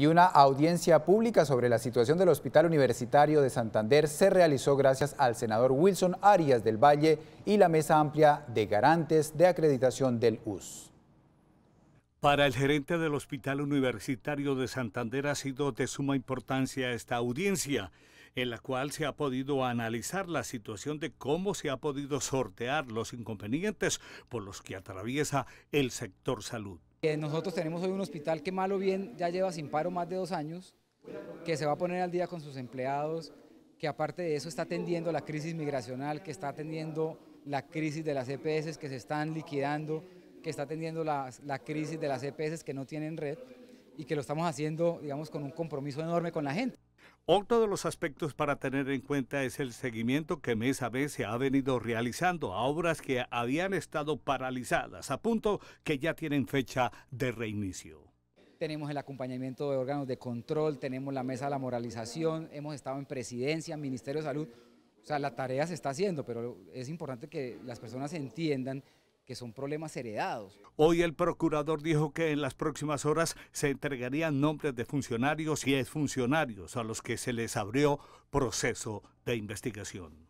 y una audiencia pública sobre la situación del Hospital Universitario de Santander se realizó gracias al senador Wilson Arias del Valle y la Mesa Amplia de Garantes de Acreditación del US. Para el gerente del Hospital Universitario de Santander ha sido de suma importancia esta audiencia en la cual se ha podido analizar la situación de cómo se ha podido sortear los inconvenientes por los que atraviesa el sector salud. Eh, nosotros tenemos hoy un hospital que malo bien ya lleva sin paro más de dos años, que se va a poner al día con sus empleados, que aparte de eso está atendiendo la crisis migracional, que está atendiendo la crisis de las EPS que se están liquidando, que está atendiendo la, la crisis de las EPS que no tienen red y que lo estamos haciendo, digamos, con un compromiso enorme con la gente. Otro de los aspectos para tener en cuenta es el seguimiento que mes a mes se ha venido realizando a obras que habían estado paralizadas, a punto que ya tienen fecha de reinicio. Tenemos el acompañamiento de órganos de control, tenemos la mesa de la moralización, hemos estado en presidencia, Ministerio de Salud. O sea, la tarea se está haciendo, pero es importante que las personas entiendan que son problemas heredados. Hoy el procurador dijo que en las próximas horas se entregarían nombres de funcionarios y exfuncionarios a los que se les abrió proceso de investigación.